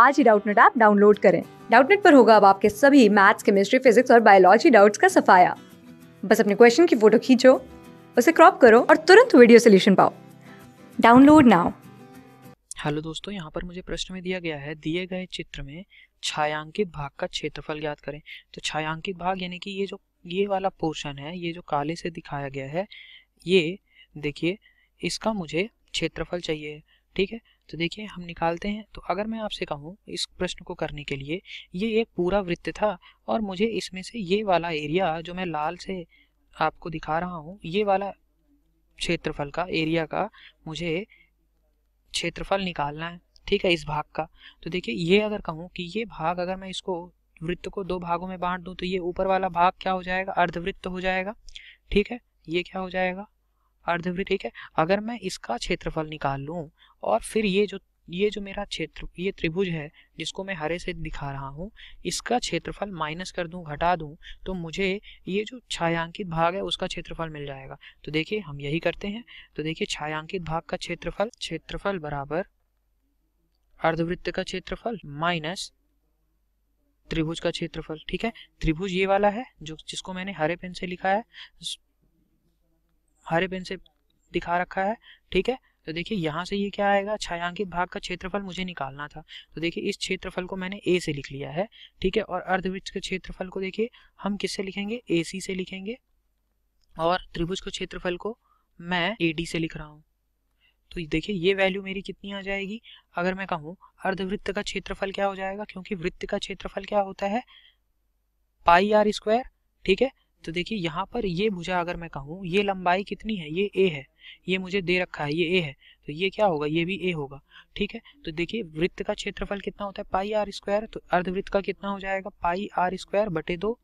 आज ही Doubtnut app download करें डाउटनेट पर होगा अब आपके सभी मैथ्स केमिस्ट्री फिजिक्स और बायोलॉजी डाउट्स का सफाया बस अपने क्वेश्चन की फोटो खींचो उसे क्रॉप करो और तुरंत वीडियो सोल्यूशन पाओ डाउनलोड नाउ हेलो दोस्तों यहाँ पर मुझे प्रश्न में दिया गया है दिए गए चित्र में छायांकित भाग का क्षेत्रफल ज्ञात करें तो छायांकित भाग यानी कि ये जो ये वाला पोर्शन है ये जो काले से दिखाया गया है ये देखिए इसका मुझे क्षेत्रफल चाहिए ठीक है तो देखिए हम निकालते हैं तो अगर मैं आपसे कहूँ इस प्रश्न को करने के लिए ये एक पूरा वृत्त था और मुझे इसमें से ये वाला एरिया जो मैं लाल से आपको दिखा रहा हूँ ये वाला क्षेत्रफल का एरिया का मुझे क्षेत्रफल निकालना है ठीक है इस भाग का तो देखिए ये अगर कहूँ कि ये भाग अगर मैं इसको वृत्त को दो भागों में बांट दूँ तो ये ऊपर वाला भाग क्या हो जाएगा अर्धवृत्त हो जाएगा ठीक है ये क्या हो जाएगा अर्धवृत्त ठीक है अगर मैं इसका क्षेत्रफल निकाल लूँ और फिर ये जो ये जो मेरा क्षेत्र ये त्रिभुज है जिसको मैं हरे से दिखा रहा हूँ इसका क्षेत्रफल माइनस कर दूँ घटा दूँ तो मुझे ये जो छायांकित भाग है उसका क्षेत्रफल मिल जाएगा तो देखिए हम यही करते हैं तो देखिए छायांकित भाग का क्षेत्रफल क्षेत्रफल बराबर अर्धवृत्त का क्षेत्रफल माइनस त्रिभुज का क्षेत्रफल ठीक है त्रिभुज ये वाला है जो जिसको मैंने हरे पेन से लिखा है हरे पेन से दिखा रखा है ठीक है तो देखिए यहाँ से ये क्या आएगा छायांकित भाग का क्षेत्रफल मुझे निकालना था तो देखिए इस क्षेत्रफल को मैंने ए से लिख लिया है ठीक है और अर्धवृत्त के क्षेत्रफल को देखिए हम किससे लिखेंगे ए सी से लिखेंगे और त्रिभुज के क्षेत्रफल को मैं ए डी से लिख रहा हूँ तो देखिए ये वैल्यू मेरी कितनी आ जाएगी अगर मैं कहूँ अर्धवृत्त का क्षेत्रफल क्या हो जाएगा क्योंकि वृत्त का क्षेत्रफल क्या होता है पाई आर स्क्वायर ठीक है तो देखिए यहाँ पर ये मुझे अगर मैं कहूँ ये लंबाई कितनी है ये ए है ये मुझे दे रखा है ये ए है तो ये क्या होगा ये भी ए होगा ठीक है तो देखिए वृत्त का क्षेत्रफल कितना होता है पाई आर स्क्वायर तो अर्धवृत्त का कितना हो जाएगा पाई आर स्क्वायर बटे दो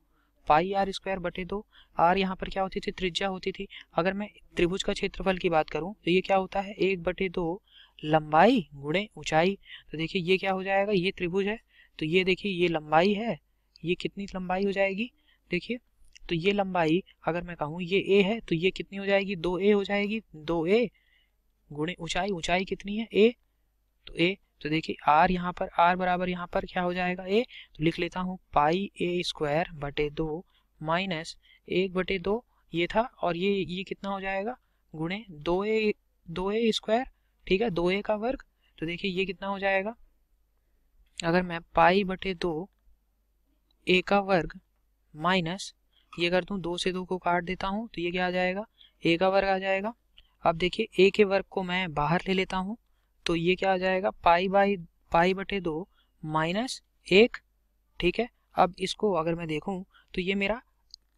पाई आर स्क्वायर बटे दो आर यहाँ पर क्या होती थी त्रिज्या होती थी अगर मैं त्रिभुज का क्षेत्रफल की बात करूँ तो ये क्या होता है एक बटे दो लंबाई गुणे ऊंचाई तो देखिए ये क्या हो जाएगा ये त्रिभुज है तो ये देखिए ये लंबाई है ये कितनी लंबाई हो जाएगी देखिए तो ये लंबाई अगर मैं कहूँ ये ए है तो ये कितनी हो जाएगी दो ए हो जाएगी दो ए गुणे ऊंचाई ऊंचाई कितनी है ए तो ए तो देखिए आर यहाँ पर आर बराबर यहाँ पर क्या हो जाएगा ए तो लिख लेता हूँ पाई ए स्क्वायर बटे दो माइनस एक बटे दो ये था और ये ये कितना हो जाएगा गुणे दो ए दो ए स्क्वायर ठीक है दो ए का वर्ग तो देखिए ये कितना हो जाएगा अगर मैं पाई बटे दो ए का वर्ग माइनस ये कर दू दो से दो को काट देता हूँ तो ये क्या आ जाएगा ए का वर्ग आ जाएगा अब देखिए ए के वर्ग को मैं बाहर ले लेता हूँ तो ये क्या आ जाएगा पाई बाई पाई बटे दो माइनस एक ठीक है अब इसको अगर मैं देखूँ तो ये मेरा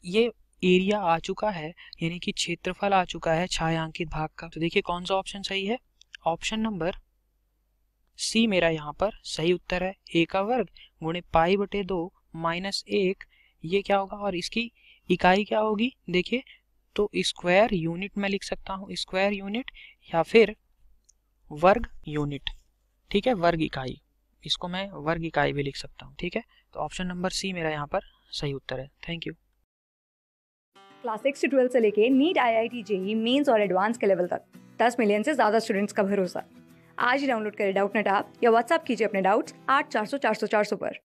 ये एरिया आ चुका है यानी कि क्षेत्रफल आ चुका है छायांकित भाग का तो देखिए कौन सा ऑप्शन सही है ऑप्शन नंबर सी मेरा यहाँ पर सही उत्तर है ए का वर्ग गुणे पाई बटे दो माइनस एक ये क्या होगा और इसकी इकाई क्या होगी देखिए तो स्क्वायर यूनिट में लिख सकता हूँ स्क्वायर यूनिट या फिर वर्ग यूनिट ठीक है वर्ग इकाई इसको मैं वर्ग इकाई भी लिख सकता हूँ ठीक है तो ऑप्शन नंबर सी मेरा यहाँ पर सही उत्तर है थैंक यू क्लास सिक्स से ट्वेल्थ से लेके NEET I I T JEE mains और एडवांस के लेवल तक दस मिलियन से ज़्यादा स्टूडेंट्स का भरोसा आज ही डाउनलोड करें डाउट नेट आप या व्हाट्सअप कीजिए अपने डाउट्स आठ चार सौ चार सौ चार सौ पर